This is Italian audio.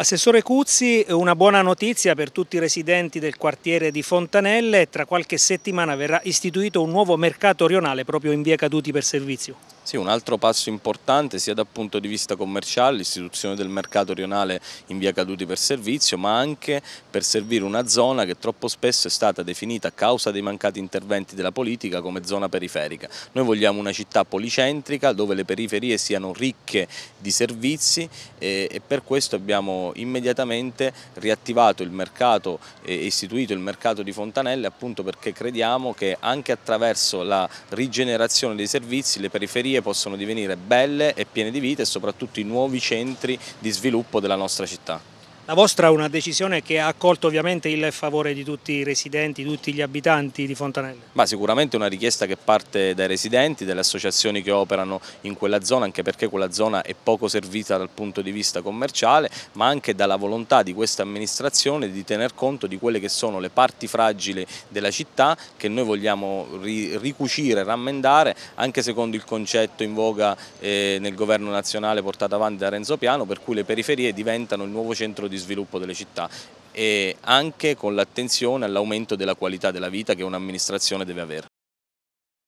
Assessore Cuzzi, una buona notizia per tutti i residenti del quartiere di Fontanelle, tra qualche settimana verrà istituito un nuovo mercato rionale proprio in via Caduti per servizio. Sì, un altro passo importante sia dal punto di vista commerciale, l'istituzione del mercato rionale in via Caduti per servizio, ma anche per servire una zona che troppo spesso è stata definita a causa dei mancati interventi della politica come zona periferica. Noi vogliamo una città policentrica dove le periferie siano ricche di servizi eh, e, per questo abbiamo immediatamente riattivato il mercato e istituito il mercato di Fontanelle appunto perché crediamo che anche attraverso la rigenerazione dei servizi le periferie possono divenire belle e piene di vita e soprattutto i nuovi centri di sviluppo della nostra città. La vostra è una decisione che ha accolto ovviamente il favore di tutti i residenti, tutti gli abitanti di Fontanelle? Ma sicuramente una richiesta che parte dai residenti, dalle associazioni che operano in quella zona, anche perché quella zona è poco servita dal punto di vista commerciale, ma anche dalla volontà di questa amministrazione di tener conto di quelle che sono le parti fragili della città che noi vogliamo ricucire, rammendare, anche secondo il concetto in voga eh, nel governo nazionale portato avanti da Renzo Piano, per cui le periferie diventano il nuovo centro di sviluppo delle città e anche con l'attenzione all'aumento della qualità della vita che un'amministrazione deve avere.